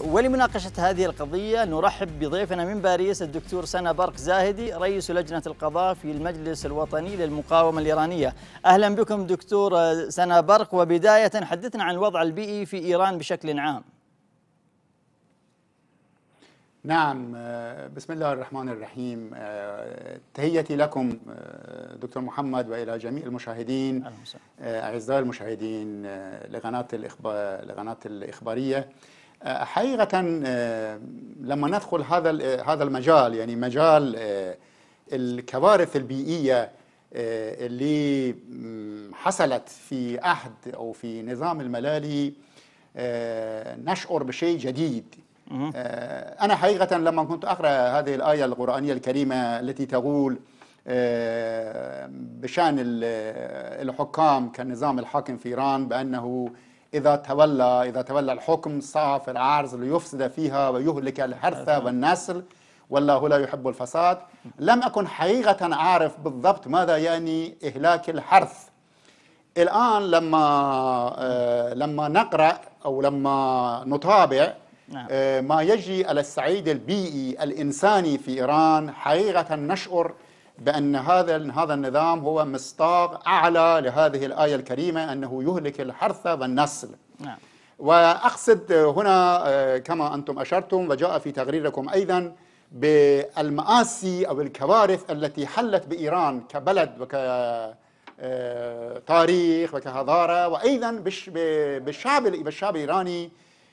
ولمناقشة هذه القضية نرحب بضيفنا من باريس الدكتور سنا برق زاهدي رئيس لجنة القضاء في المجلس الوطني للمقاومة الإيرانية أهلا بكم دكتور سنا برق وبداية حدثنا عن الوضع البيئي في إيران بشكل عام نعم بسم الله الرحمن الرحيم تهيتي لكم دكتور محمد والى جميع المشاهدين اعزائي المشاهدين لقناه الاخبار لقناه الاخباريه حقيقة آه، لما ندخل هذا آه، هذا المجال يعني مجال آه، الكوارث البيئية اللي حصلت في عهد أو في نظام الملالي نشعر بشيء جديد أنا حقيقة لما كنت أقرأ هذه الآية القرآنية الكريمة التي تقول بشان الحكام كنظام الحاكم في إيران بأنه إذا تولى إذا تولى الحكم صعف العارض ليفسد فيها ويهلك الحرث والنسل والله لا يحب الفساد لم أكن حقيقة أعرف بالضبط ماذا يعني إهلاك الحرث الآن لما آه، لما نقرأ أو لما نتابع نعم. آه، ما يجري على الصعيد البيئي الإنساني في إيران حقيقة نشعر بأن هذا هذا النظام هو مصداق أعلى لهذه الآية الكريمة أنه يهلك الحرث والنسل نعم. وأقصد هنا آه، كما أنتم أشرتم وجاء في تقريركم أيضا بالمآسي أو الكوارث التي حلت بإيران كبلد آه، تاريخ وكحضارة وأيضا بالشعب بالشعب الإيراني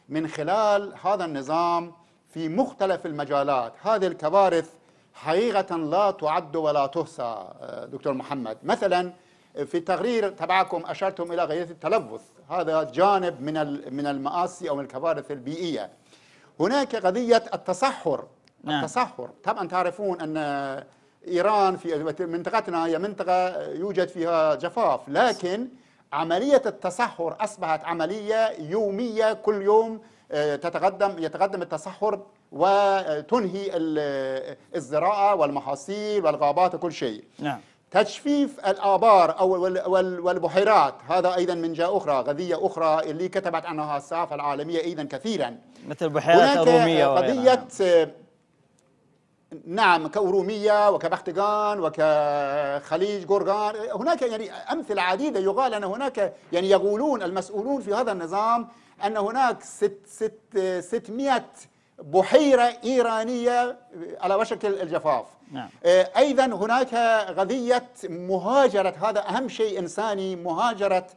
من خلال هذا النظام في مختلف المجالات هذه الكوارث حقيقة لا تعد ولا تحصى آه، دكتور محمد مثلا في التقرير تبعكم أشرتم إلى قضية التلوث هذا جانب من من المآسي أو من الكوارث البيئية هناك قضية التصحر نعم. التصحر طبعا تعرفون أن إيران في منطقتنا هي منطقة يوجد فيها جفاف لكن عملية التصحر أصبحت عملية يومية كل يوم آه، تتقدم يتقدم التصحر وتنهي الزراعة والمحاصيل والغابات وكل شيء نعم. تجفيف الآبار أو والبحيرات هذا أيضا من جهة أخرى غذية أخرى اللي كتبت عنها الصحافة العالمية أيضا كثيرا مثل بحيرات الرومية قضية نعم كأرومية وكبختقان وكخليج جورجان هناك يعني أمثلة عديدة يقال أن هناك يعني يقولون المسؤولون في هذا النظام أن هناك ست ست ستمائة بحيرة إيرانية آه، على وشك الجفاف نعم. آه، أيضا هناك قضية مهاجرة هذا أهم شيء إنساني مهاجرة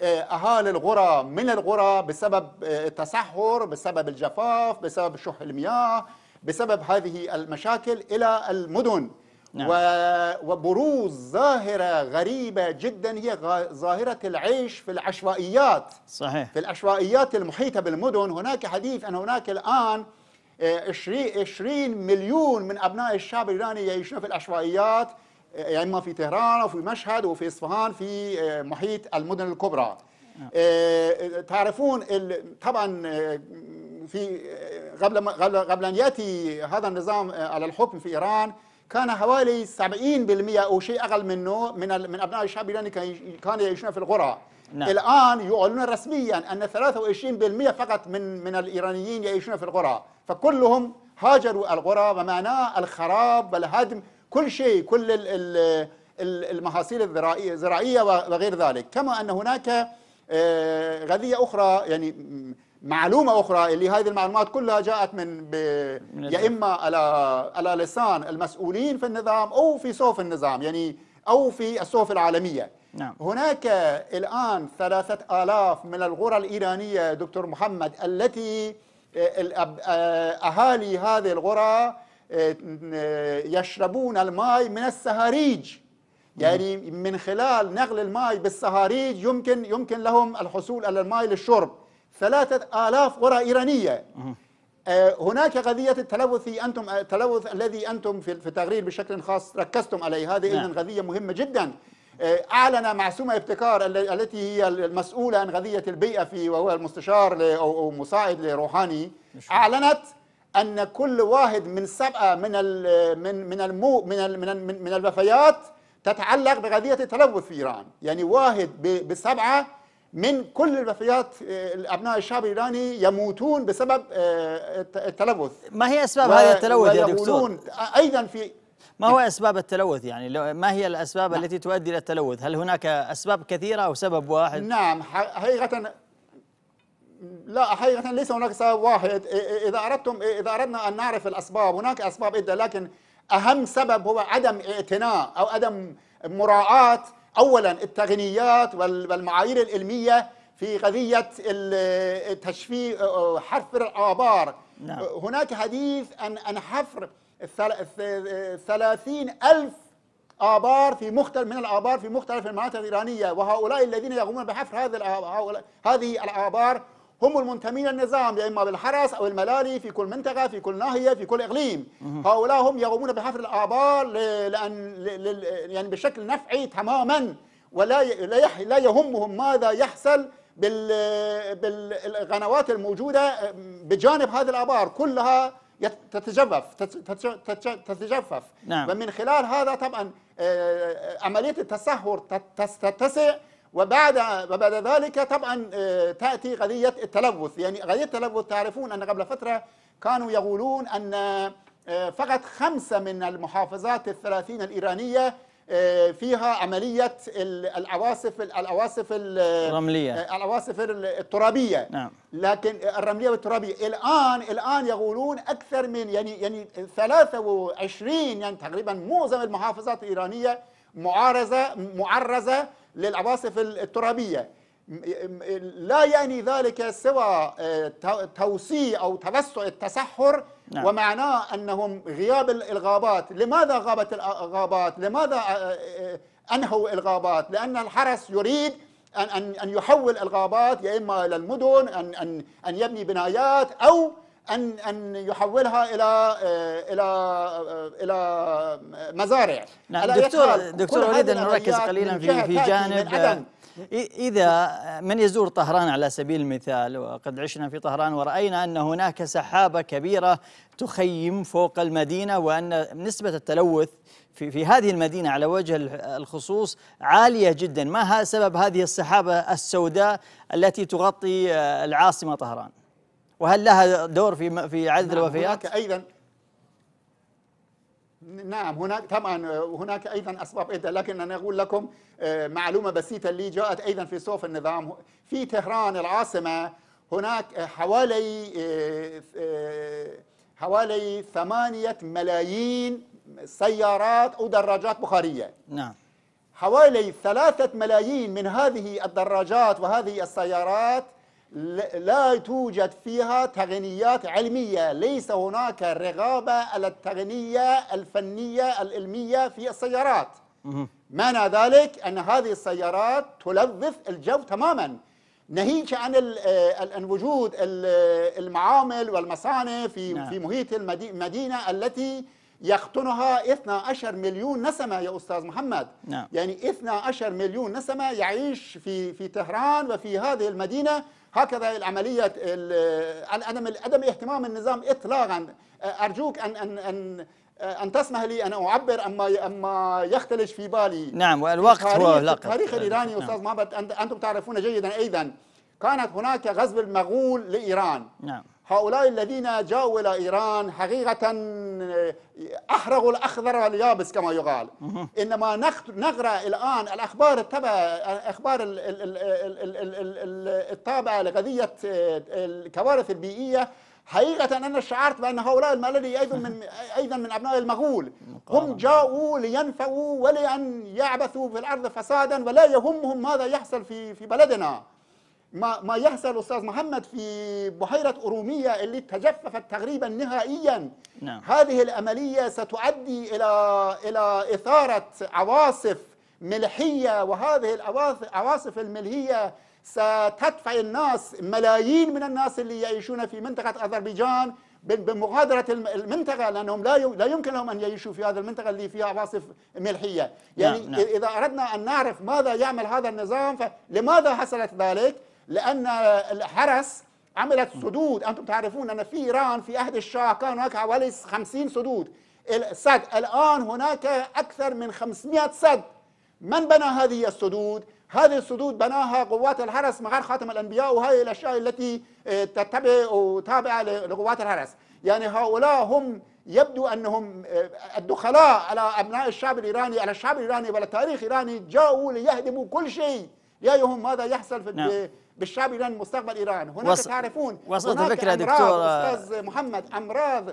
آه، أهالي الغرى من الغرى بسبب التصحر بسبب الجفاف بسبب شح المياه بسبب هذه المشاكل إلى المدن نعم. وبروز ظاهرة غريبة جدا هي ظاهرة العيش في العشوائيات صحيح في العشوائيات المحيطة بالمدن هناك حديث أن هناك الآن 20 مليون من ابناء الشعب الايراني يعيشون في العشوائيات يا يعني اما في طهران وفي مشهد وفي اصفهان في آه، محيط المدن الكبرى نعم. آه، تعرفون طبعا آه، في قبل قبل قبل ان ياتي هذا النظام على الحكم في ايران كان حوالي 70% او شيء اقل منه من من ابناء الشعب الايراني كانوا يعيشون في القرى نعم. الآن يعلنون رسميا أن 23% فقط من من الإيرانيين يعيشون في القرى فكلهم هاجروا القرى ومعناه الخراب والهدم كل شيء كل المحاصيل الزراعية وغير ذلك كما أن هناك قضية آه، أخرى يعني معلومة أخرى اللي هذه المعلومات كلها جاءت من, ب... من يا إما على على لسان المسؤولين في النظام أو في صوف النظام يعني أو في الصحف العالمية نعم. هناك الآن ثلاثة آلاف من الغرى الإيرانية دكتور محمد التي آه، آه، أهالي هذه الغرى آه، يشربون الماء من السهاريج نعم. يعني من خلال نقل الماء بالسهاريج يمكن يمكن لهم الحصول على الماء للشرب ثلاثة آلاف غرى إيرانية آه، هناك قضية التلوث أنتم آه، التلوث الذي أنتم في التغرير بشكل خاص ركزتم عليه هذه نعم. إذن قضية مهمة جدا آه، أعلن معصومة ابتكار التي هي المسؤولة عن قضية البيئة في وهو المستشار أو مساعد لروحاني أعلنت أن كل واحد من سبعة من من من المو من من من الوفيات تتعلق بقضية التلوث في إيران يعني واحد بسبعة من كل الوفيات آه، ابناء الشعب الايراني يموتون بسبب آه، التلوث ما هي اسباب هذا التلوث يا دكتور ايضا في ما هو اسباب التلوث يعني ما هي الاسباب نعم. التي تؤدي الى التلوث هل هناك اسباب كثيره او سبب واحد نعم حقيقه لا حقيقه ليس هناك سبب واحد اذا اردتم اذا اردنا ان نعرف الاسباب هناك اسباب عده لكن اهم سبب هو عدم اعتناء او عدم مراعاه اولا التغنيات والمعايير العلميه في قضيه التشفي حفر الابار نعم. هناك حديث عن عن حفر 30 ألف آبار في مختلف من الآبار في مختلف المناطق الإيرانية وهؤلاء الذين يقومون بحفر هذه هذه الآبار هم المنتمين للنظام يا اما بالحرس او الملالي في كل منطقه في كل ناحيه في كل اقليم هؤلاء هم يقومون بحفر الابار لان يعني بشكل نفعي تماما ولا لا يهمهم ماذا يحصل بالقنوات الموجوده بجانب هذه الابار كلها تتجفف تتجفف نعم. ومن خلال هذا طبعا آه، آه، عمليه التصهر تتسع وبعد وبعد ذلك طبعا آه، تاتي قضيه التلوث يعني قضيه التلوث تعرفون ان قبل فتره كانوا يقولون ان آه، فقط خمسة من المحافظات الثلاثين الإيرانية آه، فيها عملية العواصف العواصف الرملية العواصف الترابية نعم. لكن الرملية والترابية الآن الآن يقولون أكثر من يعني يعني 23 يعني تقريبا معظم المحافظات الإيرانية معارضة معرزة للعواصف الترابية لا يعني ذلك سوى آه، توسيع أو توسع التسحر نعم. ومعناه أنهم غياب الغابات لماذا غابت الغابات لماذا آه، آه، أنهوا الغابات لأن الحرس يريد أن أن يحول الغابات يا إما إلى المدن أن أن يبني بنايات أو ان ان يحولها الى آه، الى آه، الى مزارع نعم دكتور دكتور اريد ان نركز قليلا في في جانب آه، إذا من يزور طهران على سبيل المثال وقد عشنا في طهران ورأينا أن هناك سحابة كبيرة تخيم فوق المدينة وأن نسبة التلوث في في هذه المدينة على وجه الخصوص عالية جدا ما سبب هذه السحابة السوداء التي تغطي العاصمة طهران؟ وهل لها دور في في عدد نعم الوفيات؟ هناك ايضا نعم هناك طبعا آه، هناك ايضا اسباب ايضا لكن انا اقول لكم آه، معلومه بسيطه اللي جاءت ايضا في صوف النظام في طهران العاصمه هناك حوالي آه، حوالي ثمانية ملايين سيارات أو دراجات بخارية نعم حوالي ثلاثة ملايين من هذه الدراجات وهذه السيارات لا توجد فيها تقنيات علمية ليس هناك رغابة على التقنية الفنية العلمية في السيارات معنى ذلك أن هذه السيارات تلظف الجو تماما ناهيك عن عن آه، وجود آه، المعامل والمصانع في نعم. في محيط المدينه التي يقطنها 12 مليون نسمه يا استاذ محمد نعم. يعني 12 مليون نسمه يعيش في في طهران وفي هذه المدينه هكذا العملية عدم عدم اهتمام النظام إطلاقا أرجوك أن أن أن أن تسمح لي أن أعبر أما أما يختلج في بالي نعم والوقت هو لقب التاريخ نعم. الإيراني نعم. أستاذ مابت أنتم تعرفون جيدا أيضا كانت هناك غزو المغول لإيران نعم هؤلاء الذين جاءوا إلى إيران حقيقة آه، أحرقوا الأخضر واليابس كما يقال إنما نقرأ الآن الأخبار التبع أخبار التابعة لقضية آه، الكوارث البيئية حقيقة أنا شعرت بأن هؤلاء الملالي أيضا من أيضا من أبناء المغول هم جاءوا لينفعوا ولأن يعبثوا في الأرض فسادا ولا يهمهم ماذا يحصل في في بلدنا ما ما يحصل استاذ محمد في بحيره اروميه اللي تجففت تقريبا نهائيا نعم. هذه العمليه ستؤدي الى الى اثاره عواصف ملحيه وهذه العواصف الملحيه ستدفع الناس ملايين من الناس اللي يعيشون في منطقه اذربيجان بمغادره المنطقه لانهم لا لا يمكن لهم ان يعيشوا في هذه المنطقه اللي فيها عواصف ملحيه، نعم، يعني نعم. اذا اردنا ان نعرف ماذا يعمل هذا النظام فلماذا حصلت ذلك؟ لان الحرس عملت سدود انتم تعرفون ان في ايران في عهد الشاه كان هناك حوالي 50 سدود السد الان هناك اكثر من 500 سد من بنى هذه السدود هذه السدود بناها قوات الحرس مع خاتم الانبياء وهذه الاشياء التي آه، تتبع وتابعه لقوات الحرس يعني هؤلاء هم يبدو انهم آه، الدخلاء على ابناء الشعب الايراني على الشعب الايراني وعلى التاريخ الايراني جاؤوا ليهدموا كل شيء يا يهم ماذا يحصل في نعم. بالشعب الايراني مستقبل إيران هناك وص... تعرفون وصلت الفكرة دكتور أستاذ محمد أمراض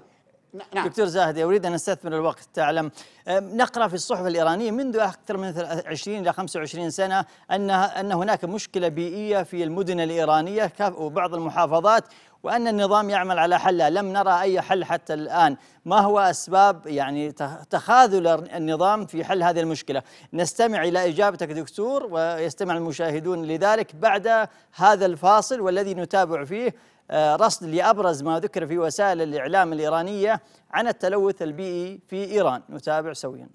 نعم. دكتور زاهد أريد أن أستثمر الوقت تعلم نقرأ في الصحف الإيرانية منذ أكثر من 20 إلى 25 سنة أن أن هناك مشكلة بيئية في المدن الإيرانية وبعض المحافظات وأن النظام يعمل على حلها لم نرى أي حل حتى الآن ما هو أسباب يعني تخاذل النظام في حل هذه المشكلة نستمع إلى إجابتك دكتور ويستمع المشاهدون لذلك بعد هذا الفاصل والذي نتابع فيه آه، رصد لأبرز ما ذكر في وسائل الإعلام الإيرانية عن التلوث البيئي في إيران نتابع سويا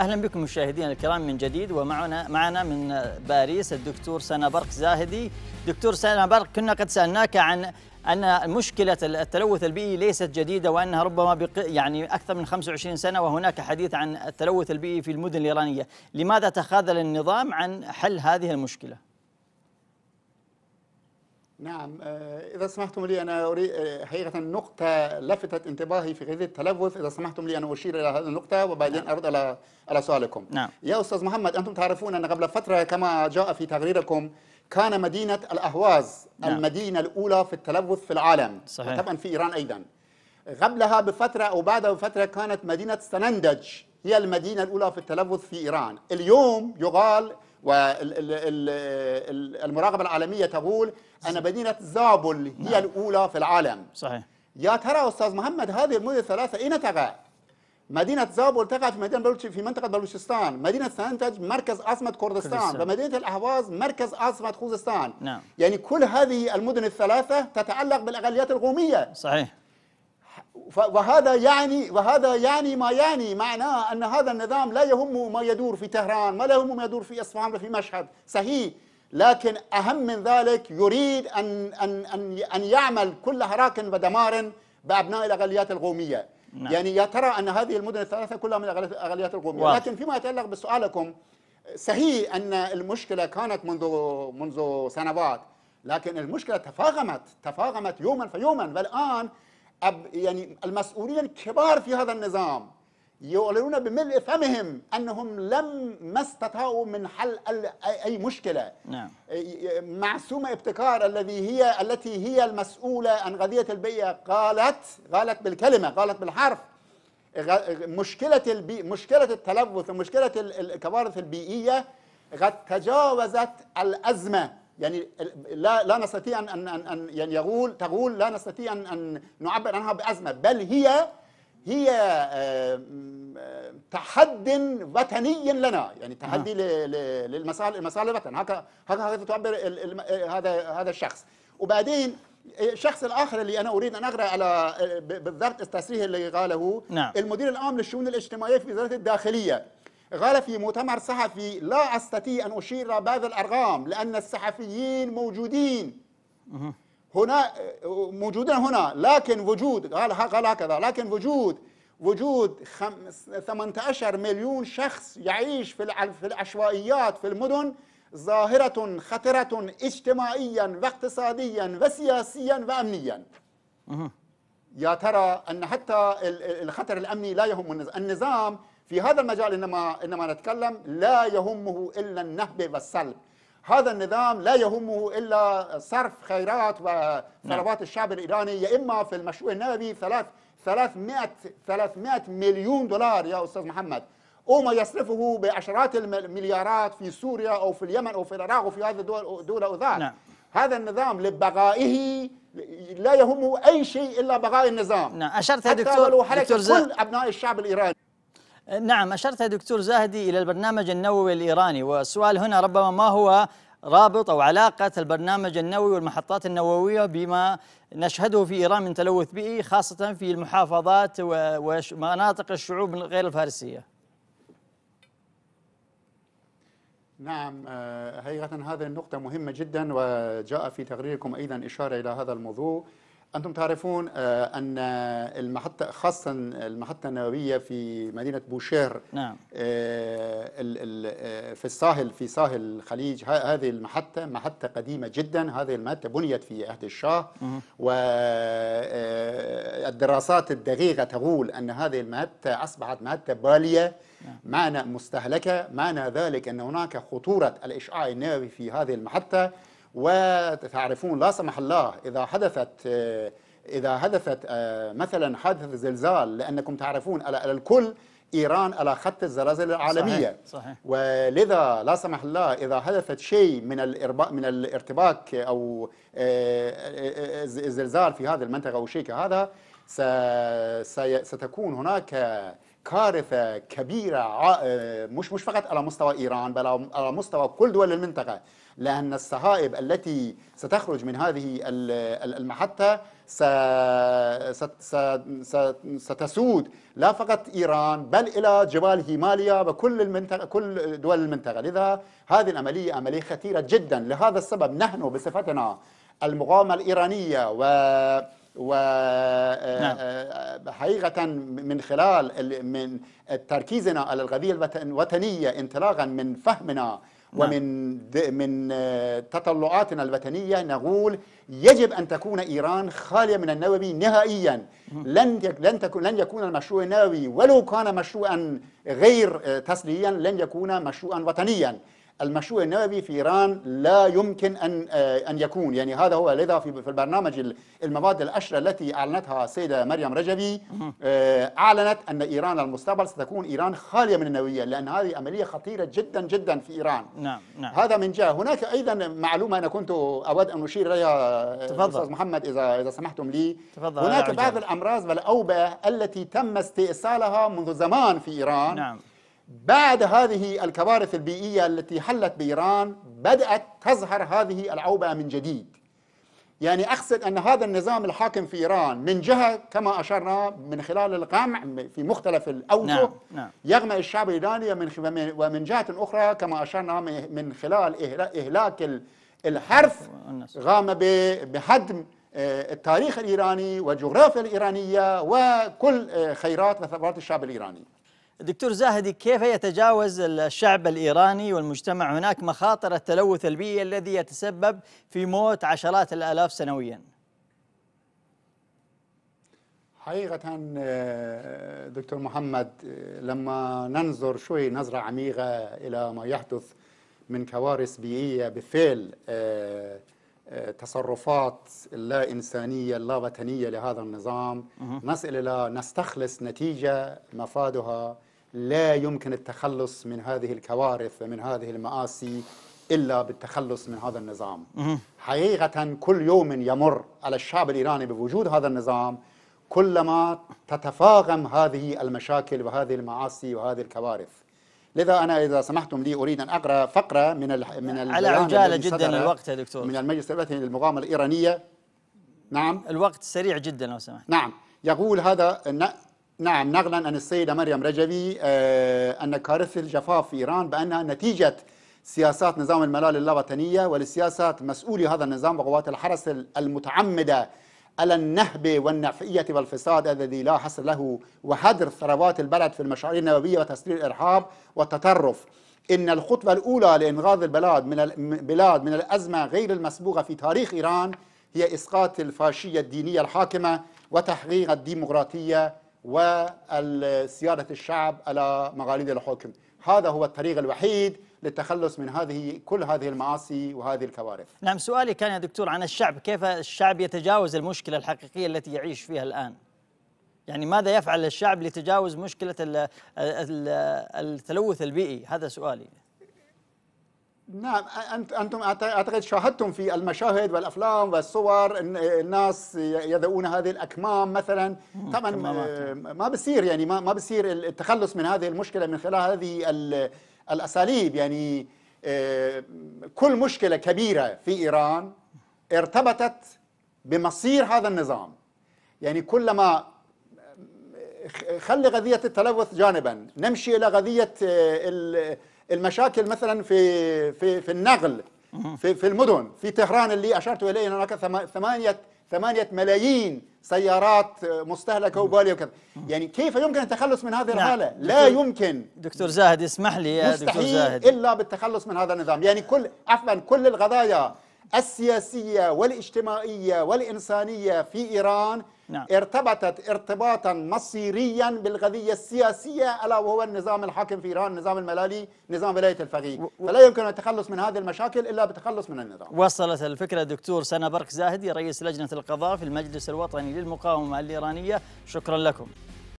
اهلا بكم مشاهدينا الكرام من جديد ومعنا معنا من باريس الدكتور سنا برق زاهدي دكتور سنا برق كنا قد سالناك عن ان مشكله التلوث البيئي ليست جديده وانها ربما بق يعني اكثر من 25 سنه وهناك حديث عن التلوث البيئي في المدن الايرانيه لماذا تخاذل النظام عن حل هذه المشكله نعم آه، إذا سمحتم لي أنا أريد آه، حقيقة نقطة لفتت انتباهي في قضية التلوث إذا سمحتم لي أن أشير إلى هذه النقطة وبعدين نعم. أرد على على سؤالكم نعم. يا أستاذ محمد أنتم تعرفون أن قبل فترة كما جاء في تقريركم كان مدينة الأهواز نعم. المدينة الأولى في التلوث في العالم صحيح. في إيران أيضا قبلها بفترة أو بعدها بفترة كانت مدينة سنندج هي المدينة الأولى في التلوث في إيران اليوم يقال والمراقبة العالمية تقول أن مدينة زابل هي نعم. الأولى في العالم صحيح يا ترى أستاذ محمد هذه المدن الثلاثة أين تقع؟ مدينة زابل تقع في مدينة بلوش في منطقة بلوشستان، مدينة سانتج مركز عاصمة كردستان، كردستان. ومدينة الأهواز مركز عاصمة خوزستان. نعم. يعني كل هذه المدن الثلاثة تتعلق بالأقليات القومية. صحيح. وهذا يعني وهذا يعني ما يعني معناه ان هذا النظام لا يهمه ما يدور في طهران، ما لا يهمه ما يدور في اصفهان ولا في مشهد، صحيح، لكن اهم من ذلك يريد ان ان ان ان يعمل كل هراك ودمار بابناء الاقليات القوميه. نعم. يعني يا ترى ان هذه المدن الثلاثه كلها من الاقليات القوميه، واضح. لكن فيما يتعلق بسؤالكم صحيح ان المشكله كانت منذ منذ سنوات، لكن المشكله تفاقمت تفاقمت يوما فيوما والان يعني المسؤولين الكبار في هذا النظام يعلنون بملء فمهم انهم لم ما استطاعوا من حل اي مشكله نعم. معصومه ابتكار الذي هي التي هي المسؤوله عن قضيه البيئه قالت قالت بالكلمه قالت بالحرف مشكله البي مشكله التلوث ومشكله الكوارث البيئيه قد تجاوزت الازمه يعني لا لا نستطيع ان ان ان يعني يقول تقول لا نستطيع ان ان نعبر عنها بازمه بل هي هي تحد وطني لنا يعني تحدي نعم. للمسائل المسائل الوطن هكذا هكذا تعبر آه، هذا هذا الشخص وبعدين آه، الشخص الاخر اللي انا اريد ان اقرا على آه، بالضبط التصريح اللي قاله نعم. المدير العام للشؤون الاجتماعيه في وزاره الداخليه قال في مؤتمر صحفي لا أستطيع أن أشير بعض الأرقام لأن الصحفيين موجودين هنا موجودين هنا لكن وجود قال قال هكذا لكن وجود وجود 18 مليون شخص يعيش في في العشوائيات في المدن ظاهرة خطرة اجتماعيا واقتصاديا وسياسيا وأمنيا يا ترى أن حتى الخطر الأمني لا يهم النظام في هذا المجال انما انما نتكلم لا يهمه الا النهب والسلب هذا النظام لا يهمه الا صرف خيرات وثروات نعم. الشعب الايراني يا اما في المشروع النووي ثلاث 300 300 مليون دولار يا استاذ محمد او ما يصرفه بعشرات المليارات في سوريا او في اليمن او في العراق وفي هذه الدول دول وذاك نعم. هذا النظام لبقائه لا يهمه اي شيء الا بقاء النظام نعم اشرت يا دكتور حتى ولو دكتور كل ابناء الشعب الايراني نعم أشرت دكتور زاهدي إلى البرنامج النووي الإيراني والسؤال هنا ربما ما هو رابط أو علاقة البرنامج النووي والمحطات النووية بما نشهده في إيران من تلوث بيئي خاصة في المحافظات ومناطق الشعوب غير الفارسية نعم حقيقة آه، هذه النقطة مهمة جدا وجاء في تقريركم أيضا إشارة إلى هذا الموضوع أنتم تعرفون آه، أن المحطة خاصة المحطة النووية في مدينة بوشير نعم. آه، آه، في الساحل في ساحل الخليج هذه المحطة محطة قديمة جدا هذه المحطة بنيت في عهد الشاه والدراسات الدقيقة تقول أن هذه المحطة أصبحت محطة بالية نعم. معنى مستهلكة معنى ذلك أن هناك خطورة الإشعاع النووي في هذه المحطة وتعرفون لا سمح الله إذا حدثت إذا حدثت آه، مثلا حادثة زلزال لأنكم تعرفون على الكل إيران على خط الزلازل العالمية صحيح. صحيح. ولذا لا سمح الله إذا حدثت شيء من من الارتباك أو الزلزال آه، آه، في هذه المنطقة أو شيء كهذا ستكون هناك كارثه كبيره آه، مش مش فقط على مستوى ايران بل على مستوى كل دول المنطقه لان الصهايب التي ستخرج من هذه المحطه ستسود لا فقط ايران بل الى جبال هيماليا وكل المنطقه كل دول المنطقه لذا هذه العمليه عمليه خطيره جدا لهذا السبب نحن بصفتنا المقاومه الايرانيه و وحقيقة آه، نعم. آه، آه، من خلال من تركيزنا على القضية الوطنية انطلاقا من فهمنا نعم. ومن من تطلعاتنا الوطنية نقول يجب أن تكون إيران خالية من النووي نهائيا لن لن تكون لن يكون المشروع النووي ولو كان مشروعا غير تسليا لن يكون مشروعا وطنيا المشروع النووي في إيران لا يمكن أن آه، أن يكون يعني هذا هو لذا في البرنامج المواد العشرة التي أعلنتها السيدة مريم رجبي آه، أعلنت أن إيران المستقبل ستكون إيران خالية من النووية لأن هذه عملية خطيرة جدا جدا في إيران نعم نعم هذا من جهة هناك أيضا معلومة أنا كنت أود أن أشير إليها آه، أستاذ محمد إذا إذا سمحتم لي تفضل هناك بعض الأمراض والأوبئة التي تم استئصالها منذ زمان في إيران نعم بعد هذه الكوارث البيئية التي حلت بإيران بدأت تظهر هذه العوبة من جديد يعني أقصد أن هذا النظام الحاكم في إيران من جهة كما أشرنا من خلال القمع في مختلف الأوجه نعم. نعم. يغمى الشعب الإيراني ومن جهة أخرى كما أشرنا من خلال إهلاك الحرث غام بهدم آه، التاريخ الإيراني والجغرافيا الإيرانية وكل آه، خيرات وثروات الشعب الإيراني دكتور زاهدي كيف يتجاوز الشعب الإيراني والمجتمع هناك مخاطر التلوث البيئي الذي يتسبب في موت عشرات الآلاف سنويا حقيقة آه، دكتور محمد آه، لما ننظر شوي نظرة عميقة إلى ما يحدث من كوارث بيئية بالفعل آه، تصرفات لا إنسانية لا وطنية لهذا النظام نصل إلى نستخلص نتيجة مفادها لا يمكن التخلص من هذه الكوارث ومن هذه المآسي إلا بالتخلص من هذا النظام حقيقة كل يوم يمر على الشعب الإيراني بوجود هذا النظام كلما تتفاقم هذه المشاكل وهذه المعاصي وهذه الكوارث لذا أنا إذا سمحتم لي أريد أن أقرأ فقرة من من على عجالة جدا الوقت يا دكتور من المجلس الوطني للمقاومة الإيرانية نعم الوقت سريع جدا لو سمحت نعم يقول هذا نعم نقلا عن السيدة مريم رجبي آه، أن كارثة الجفاف في إيران بأنها نتيجة سياسات نظام الملال اللاوطنية ولسياسات مسؤولي هذا النظام وقوات الحرس المتعمدة على النهب والنفعية والفساد الذي لا حصر له وهدر ثروات البلد في المشاريع النووية وتسليل الإرهاب والتطرف إن الخطوة الأولى لإنقاذ البلاد من البلاد من الأزمة غير المسبوقة في تاريخ إيران هي إسقاط الفاشية الدينية الحاكمة وتحقيق الديمقراطية وسيادة الشعب على مغاليد الحكم هذا هو الطريق الوحيد للتخلص من هذه كل هذه المعاصي وهذه الكوارث نعم سؤالي كان يا دكتور عن الشعب كيف الشعب يتجاوز المشكلة الحقيقية التي يعيش فيها الآن يعني ماذا يفعل الشعب لتجاوز مشكلة التلوث البيئي هذا سؤالي نعم انتم اعتقد شاهدتم في المشاهد والافلام والصور الناس يذؤون هذه الاكمام مثلا طبعا آه، ما بصير يعني ما ما بصير التخلص من هذه المشكله من خلال هذه الاساليب يعني آه، كل مشكله كبيره في ايران ارتبطت بمصير هذا النظام يعني كلما آه، خلي قضيه التلوث جانبا نمشي الى قضيه المشاكل مثلا في في في النقل في في المدن في تهران اللي اشرت اليه هناك ثمانيه ثمانية ملايين سيارات مستهلكة وبالية وكذا يعني كيف يمكن التخلص من هذه نعم. الحالة لا يمكن دكتور زاهد اسمح لي يا دكتور زاهد إلا بالتخلص من هذا النظام يعني كل عفوا كل القضايا السياسية والاجتماعية والإنسانية في إيران نعم. ارتبطت ارتباطا مصيريا بالقضية السياسية ألا وهو النظام الحاكم في إيران النظام الملالي نظام ولاية الفقيه و... فلا يمكن التخلص من هذه المشاكل إلا بتخلص من النظام وصلت الفكرة دكتور سنة برك زاهدي رئيس لجنة القضاء في المجلس الوطني للمقاومة الإيرانية شكرا لكم